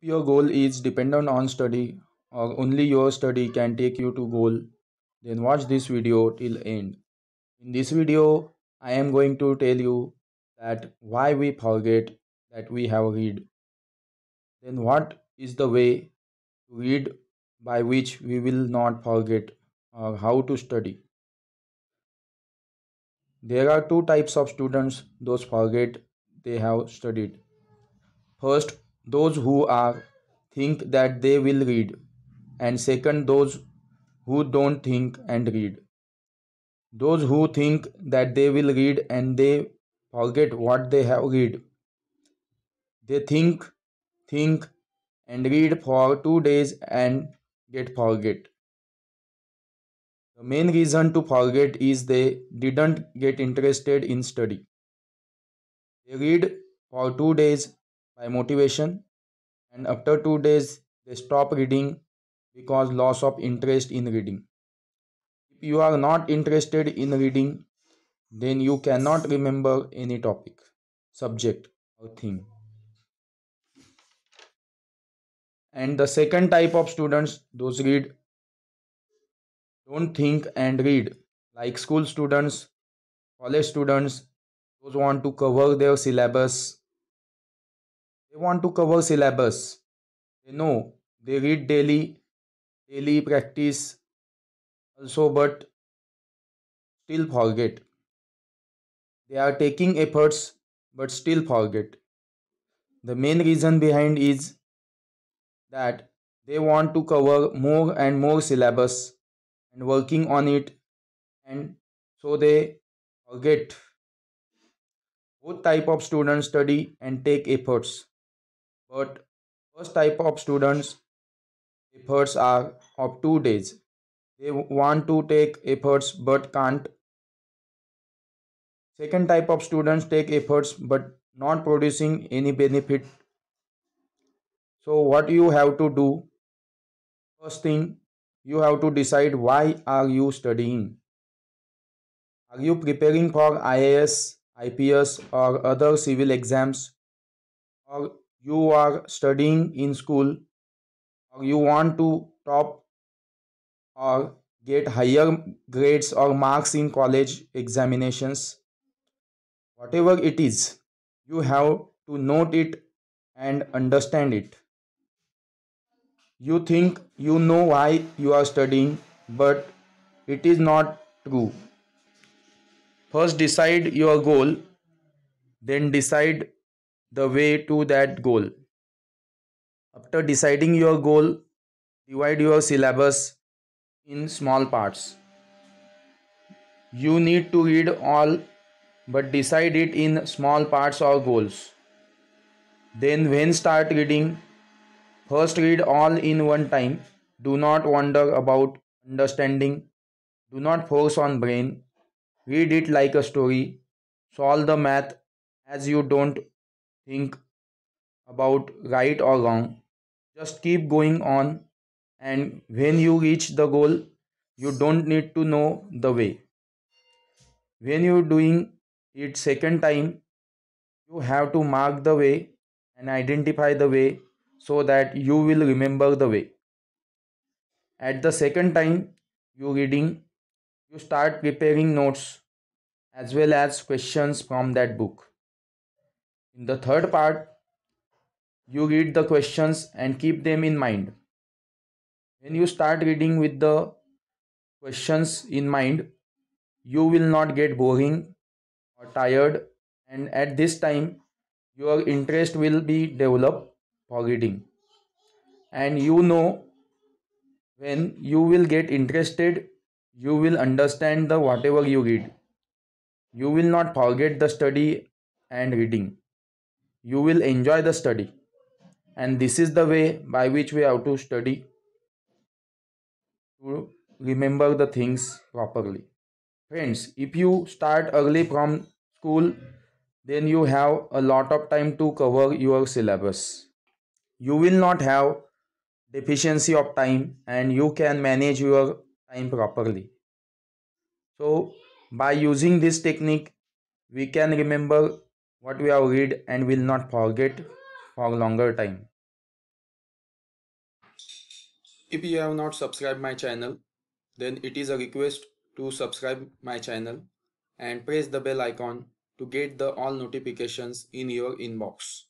your goal is dependent on study or only your study can take you to goal, then watch this video till end. In this video, I am going to tell you that why we forget that we have read. Then what is the way to read by which we will not forget or how to study. There are two types of students those forget they have studied. First, those who are think that they will read and second those who don't think and read those who think that they will read and they forget what they have read they think think and read for two days and get forget the main reason to forget is they didn't get interested in study they read for two days by motivation and after two days they stop reading because loss of interest in reading if you are not interested in reading then you cannot remember any topic subject or theme and the second type of students those read don't think and read like school students college students those want to cover their syllabus they want to cover syllabus. They know they read daily, daily practice also, but still forget. They are taking efforts but still forget. The main reason behind is that they want to cover more and more syllabus and working on it and so they forget both type of students study and take efforts but first type of students efforts are of two days. They want to take efforts but can't. Second type of students take efforts but not producing any benefit. So what you have to do? First thing, you have to decide why are you studying? Are you preparing for IAS, IPS or other civil exams? Or you are studying in school or you want to top or get higher grades or marks in college examinations whatever it is you have to note it and understand it you think you know why you are studying but it is not true first decide your goal then decide the way to that goal. After deciding your goal, divide your syllabus in small parts. You need to read all but decide it in small parts or goals. Then, when start reading, first read all in one time. Do not wonder about understanding. Do not force on brain. Read it like a story. Solve the math as you don't think about right or wrong. Just keep going on, and when you reach the goal, you don't need to know the way. When you're doing it second time, you have to mark the way and identify the way so that you will remember the way. At the second time you reading, you start preparing notes as well as questions from that book. In the third part, you read the questions and keep them in mind. When you start reading with the questions in mind, you will not get boring or tired, and at this time, your interest will be developed for reading. And you know when you will get interested, you will understand the whatever you read. You will not forget the study and reading you will enjoy the study and this is the way by which we have to study to remember the things properly friends if you start early from school then you have a lot of time to cover your syllabus you will not have deficiency of time and you can manage your time properly so by using this technique we can remember what we have read and will not forget for longer time. If you have not subscribed my channel, then it is a request to subscribe my channel and press the bell icon to get the all notifications in your inbox.